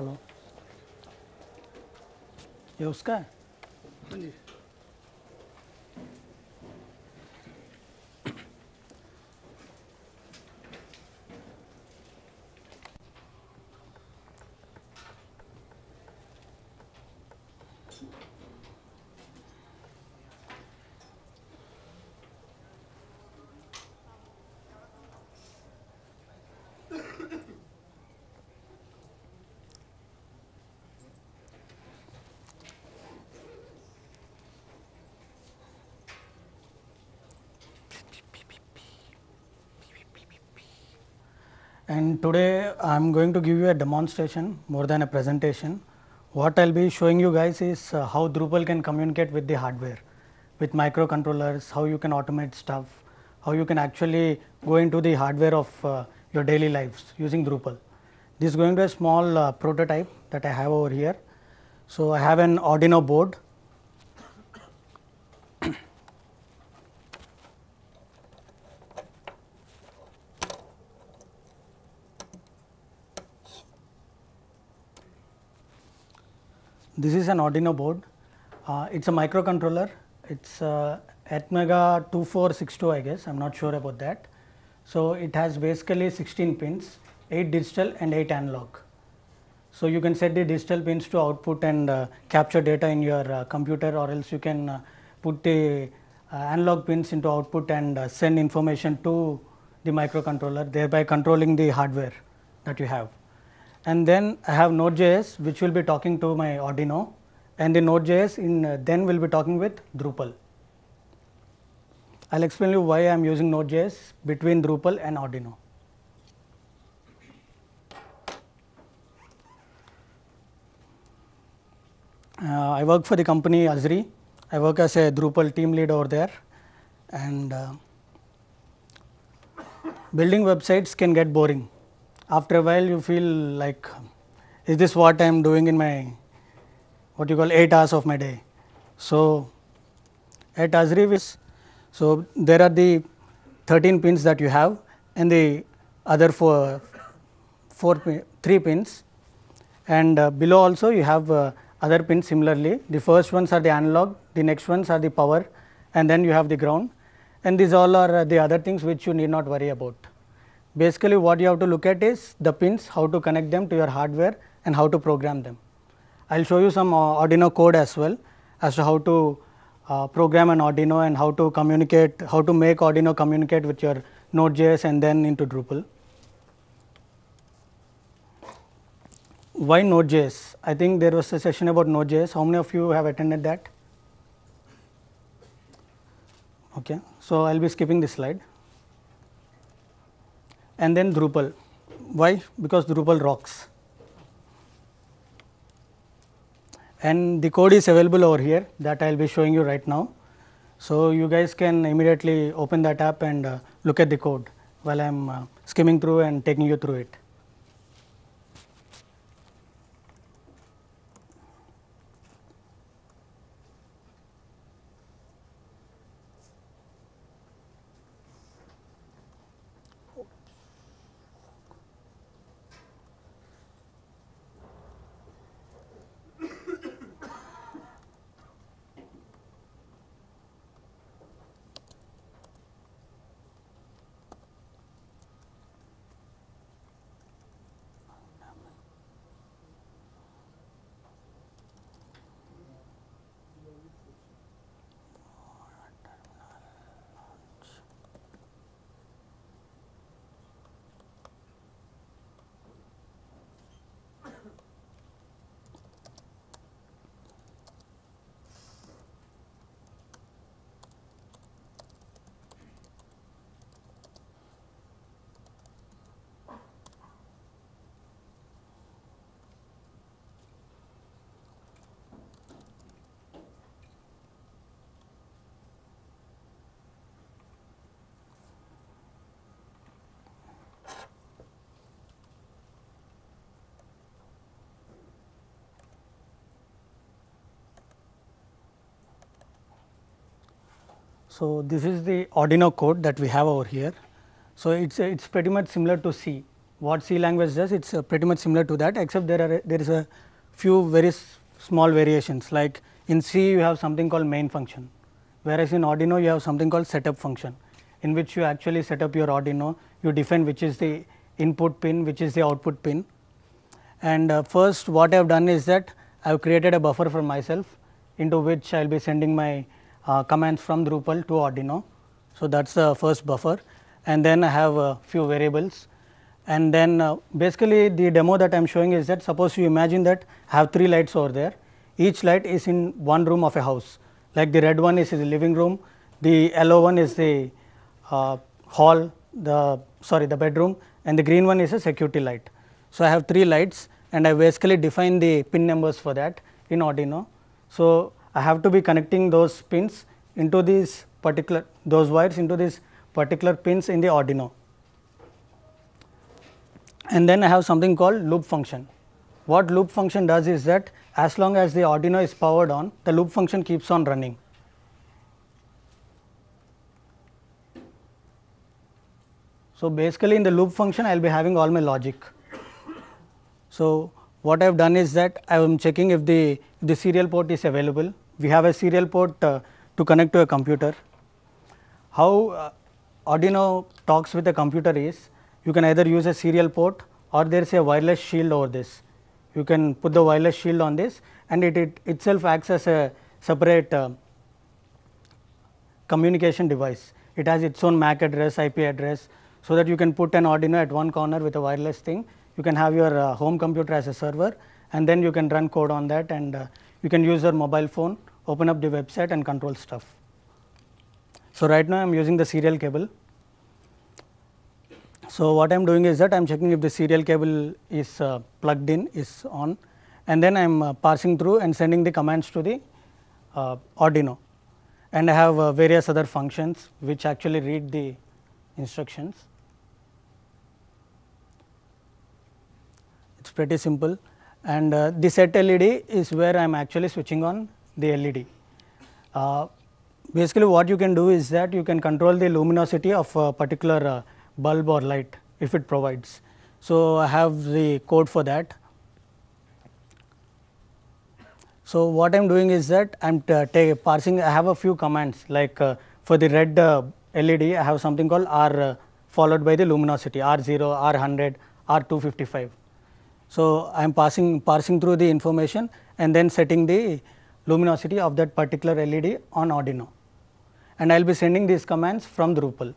Hello ये उसका है हाँ जी and today I am going to give you a demonstration more than a presentation. What I will be showing you guys is uh, how Drupal can communicate with the hardware, with microcontrollers, how you can automate stuff, how you can actually go into the hardware of uh, your daily lives using Drupal. This is going to be a small uh, prototype that I have over here. So I have an Arduino board This is an Arduino board. Uh, it's a microcontroller. It's uh, Atmega 2462, I guess. I'm not sure about that. So it has basically 16 pins, 8 digital and 8 analog. So you can set the digital pins to output and uh, capture data in your uh, computer or else you can uh, put the uh, analog pins into output and uh, send information to the microcontroller thereby controlling the hardware that you have and then I have Node.js which will be talking to my Arduino and the Node.js in uh, then will be talking with Drupal. I'll explain you why I'm using Node.js between Drupal and Arduino. Uh, I work for the company Azri. I work as a Drupal team lead over there and uh, building websites can get boring after a while you feel like is this what I am doing in my what you call 8 hours of my day. So, at Azriv so there are the 13 pins that you have and the other four, four three pins and uh, below also you have uh, other pins similarly the first ones are the analog the next ones are the power and then you have the ground and these all are uh, the other things which you need not worry about. Basically what you have to look at is the pins, how to connect them to your hardware and how to program them. I will show you some uh, Arduino code as well as to how to uh, program an Arduino and how to communicate, how to make Arduino communicate with your Node.js and then into Drupal. Why Node.js? I think there was a session about Node.js. How many of you have attended that? Okay, so I'll be skipping this slide and then Drupal. Why? Because Drupal rocks. And the code is available over here that I will be showing you right now. So, you guys can immediately open that app and uh, look at the code while I am uh, skimming through and taking you through it. So, this is the Arduino code that we have over here. So, it is it's pretty much similar to C. What C language does, it is uh, pretty much similar to that except there are there is a few very small variations like in C you have something called main function, whereas in Arduino you have something called setup function in which you actually set up your Arduino, you define which is the input pin, which is the output pin. And uh, first what I have done is that I have created a buffer for myself into which I will be sending my uh, commands from Drupal to Arduino. So, that is the first buffer and then I have a few variables and then uh, basically the demo that I am showing is that suppose you imagine that I have three lights over there, each light is in one room of a house like the red one is the living room, the yellow one is the uh, hall, the sorry the bedroom and the green one is a security light. So, I have three lights and I basically define the pin numbers for that in Arduino. So, I have to be connecting those pins into these particular those wires into these particular pins in the Arduino. And then I have something called loop function. What loop function does is that as long as the Arduino is powered on, the loop function keeps on running. So, basically in the loop function I will be having all my logic. So, what I have done is that I am checking if the, if the serial port is available. We have a serial port uh, to connect to a computer. How uh, Arduino talks with the computer is you can either use a serial port or there is a wireless shield over this. You can put the wireless shield on this and it, it itself acts as a separate uh, communication device. It has its own MAC address, IP address so that you can put an Arduino at one corner with a wireless thing you can have your uh, home computer as a server and then you can run code on that and uh, you can use your mobile phone, open up the website and control stuff. So right now I am using the serial cable. So what I am doing is that I am checking if the serial cable is uh, plugged in, is on and then I am uh, parsing through and sending the commands to the uh, Arduino. And I have uh, various other functions which actually read the instructions. It's pretty simple. And uh, the set LED is where I'm actually switching on the LED. Uh, basically what you can do is that you can control the luminosity of a particular uh, bulb or light if it provides. So, I have the code for that. So, what I am doing is that I am parsing, I have a few commands like uh, for the red uh, LED, I have something called R uh, followed by the luminosity R0, R100, R255. So, I am passing parsing through the information and then setting the luminosity of that particular LED on Arduino. And I will be sending these commands from Drupal.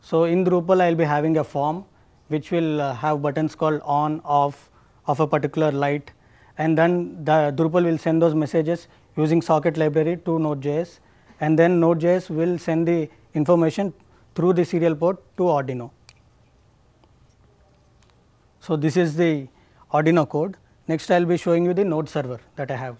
So, in Drupal I will be having a form which will uh, have buttons called on, off of a particular light and then the Drupal will send those messages using socket library to Node.js and then Node.js will send the information through the serial port to Arduino. So, this is the Arduino code. Next, I will be showing you the node server that I have.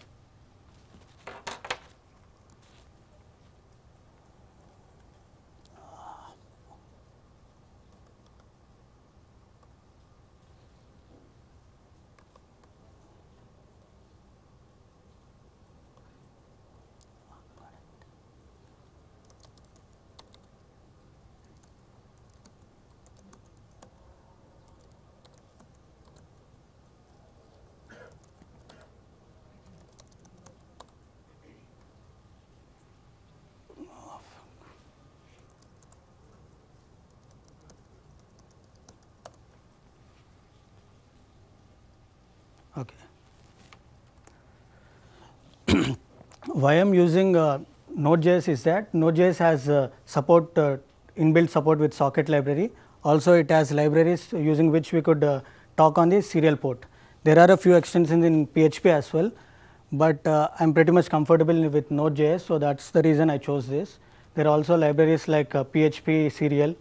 Okay. Why I am using uh, Node.js is that Node.js has uh, support uh, inbuilt support with socket library. Also, it has libraries using which we could uh, talk on the serial port. There are a few extensions in PHP as well, but uh, I am pretty much comfortable with Node.js, so that's the reason I chose this. There are also libraries like PHP uh, serial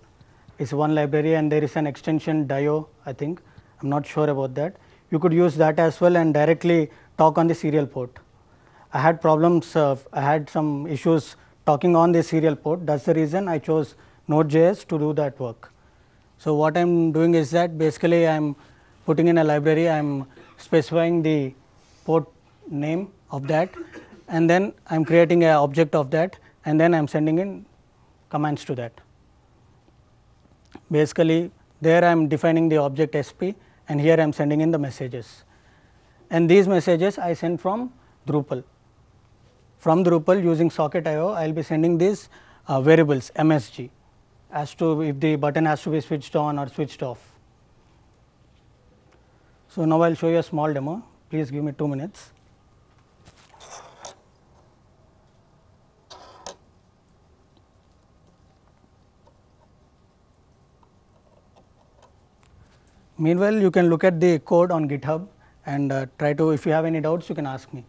is one library, and there is an extension Dio, I think. I'm not sure about that you could use that as well and directly talk on the serial port. I had problems, uh, I had some issues talking on the serial port. That's the reason I chose Node.js to do that work. So what I'm doing is that basically I'm putting in a library, I'm specifying the port name of that and then I'm creating an object of that and then I'm sending in commands to that. Basically there I'm defining the object SP and here I am sending in the messages. And these messages I send from Drupal. From Drupal using IO, I will be sending these uh, variables MSG as to if the button has to be switched on or switched off. So, now I will show you a small demo, please give me 2 minutes. Meanwhile, you can look at the code on GitHub and uh, try to, if you have any doubts, you can ask me.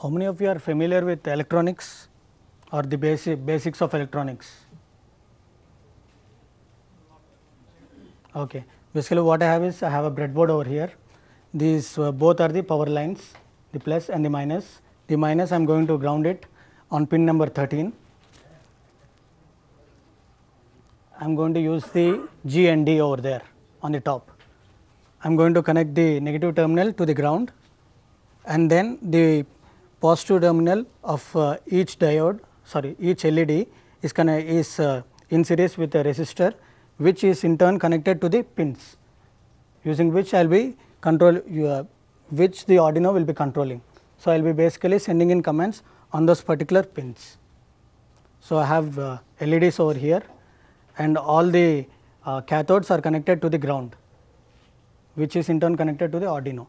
How many of you are familiar with electronics or the basic basics of electronics? Okay. Basically, what I have is I have a breadboard over here. These uh, both are the power lines, the plus and the minus. The minus I am going to ground it on pin number 13. I am going to use the G and D over there on the top. I am going to connect the negative terminal to the ground and then the positive terminal of uh, each diode sorry each LED is, is uh, in series with a resistor which is in turn connected to the pins using which I will be control uh, which the Arduino will be controlling. So, I will be basically sending in commands on those particular pins. So, I have uh, LEDs over here and all the uh, cathodes are connected to the ground which is in turn connected to the Arduino.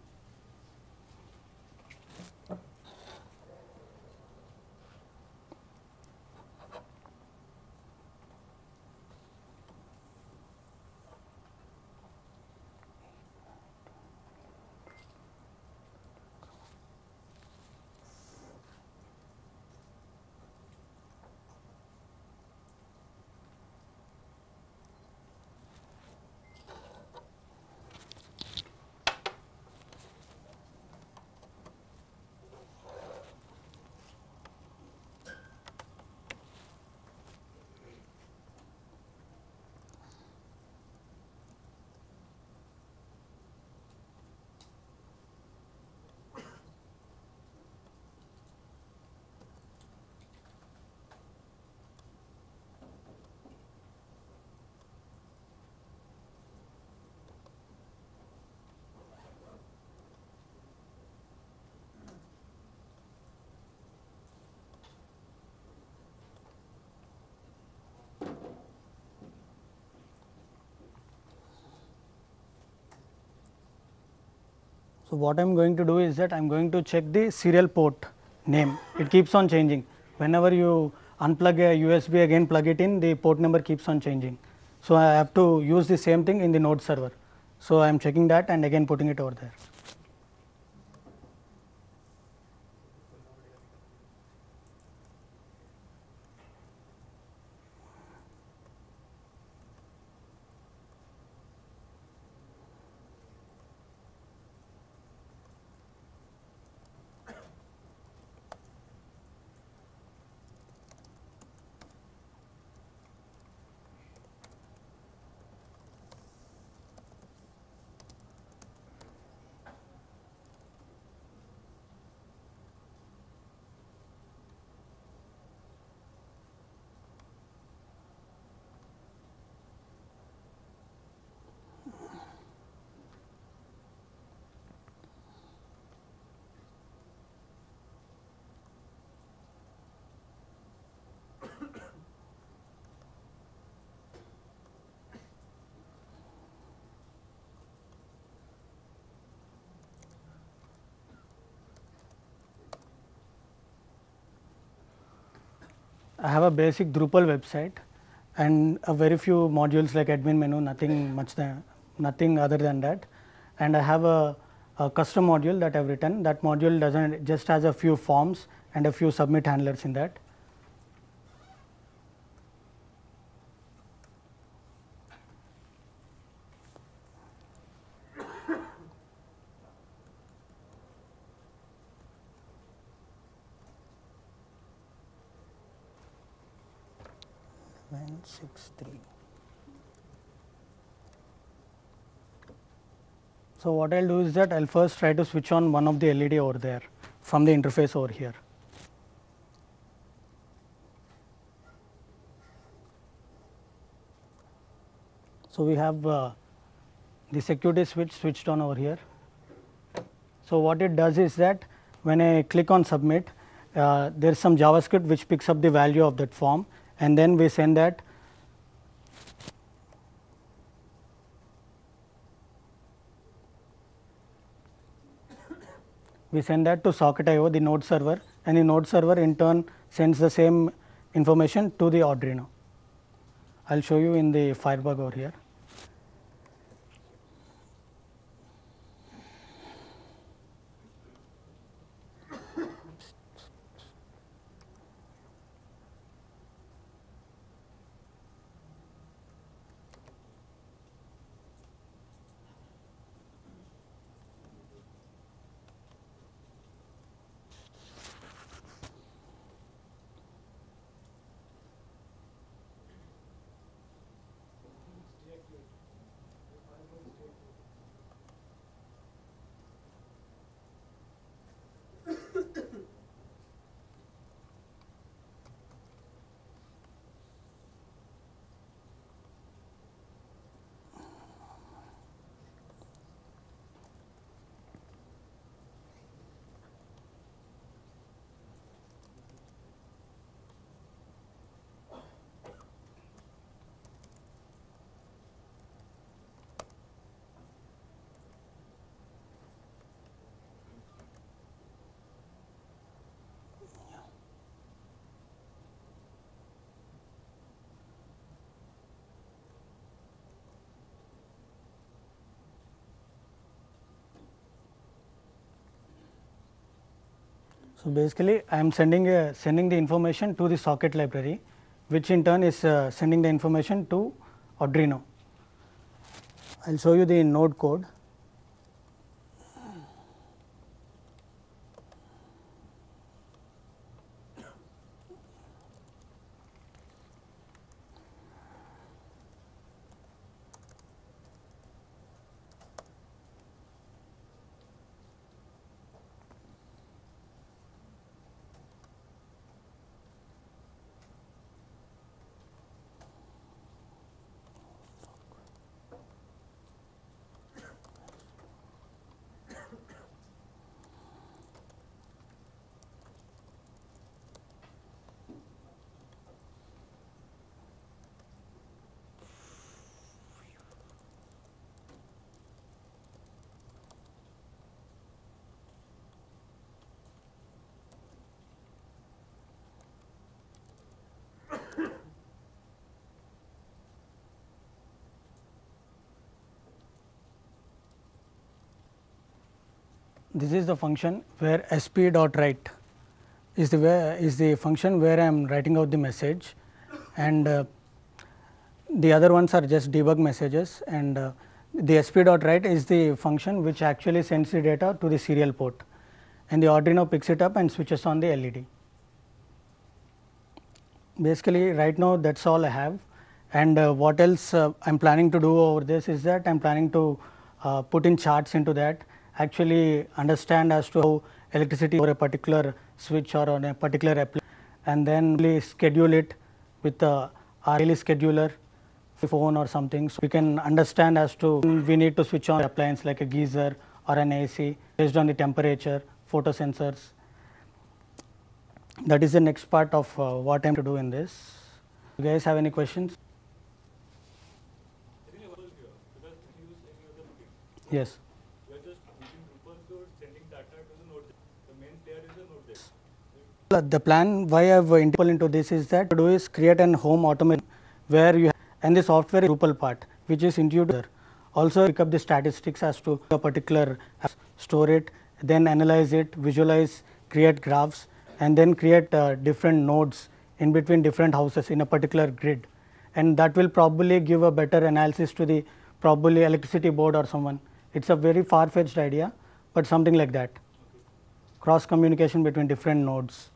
So, what I am going to do is that I am going to check the serial port name, it keeps on changing. Whenever you unplug a USB again plug it in, the port number keeps on changing. So, I have to use the same thing in the node server. So, I am checking that and again putting it over there. I have a basic Drupal website and a very few modules like admin menu, nothing much than, nothing other than that. And I have a, a custom module that I've written. That module doesn't just has a few forms and a few submit handlers in that. 0.63. So, what I will do is that I will first try to switch on one of the LED over there from the interface over here. So, we have uh, the security switch switched on over here. So, what it does is that when I click on submit, uh, there is some JavaScript which picks up the value of that form and then we send that we send that to socket IO the node server and the node server in turn sends the same information to the Arduino. I will show you in the firebug over here. So, basically I am sending sending the information to the socket library which in turn is uh, sending the information to Arduino. I will show you the node code. this is the function where sp dot write is the where, is the function where I am writing out the message and uh, the other ones are just debug messages and uh, the sp dot write is the function which actually sends the data to the serial port and the Arduino picks it up and switches on the LED. Basically right now that is all I have and uh, what else uh, I am planning to do over this is that I am planning to uh, put in charts into that actually understand as to how electricity over a particular switch or on a particular appliance, and then we schedule it with the RLE scheduler phone or something. So we can understand as to we need to switch on appliance like a geyser or an AC based on the temperature, photo sensors. That is the next part of uh, what I'm to do in this. You guys have any questions? Yes. The plan why I've interpol into this is that to do is create an home automation where you and the software Drupal part which is intuitive. Also pick up the statistics as to a particular store it, then analyze it, visualize, create graphs and then create uh, different nodes in between different houses in a particular grid and that will probably give a better analysis to the probably electricity board or someone. It's a very far-fetched idea but something like that. Cross communication between different nodes.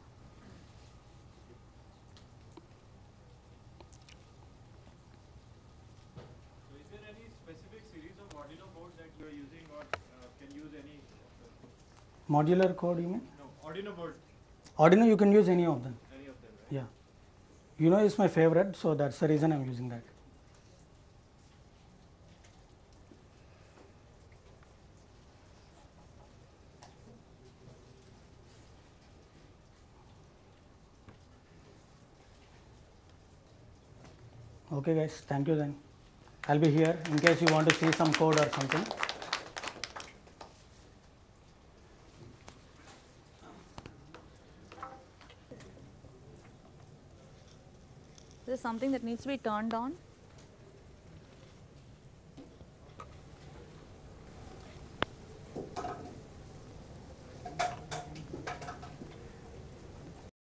Modular code, you mean? No, Arduino board. Arduino, you can use any of them. Any of them. Right? Yeah. You know, it's my favorite, so that's the reason I'm using that. Okay guys, thank you then. I'll be here in case you want to see some code or something. something that needs to be turned on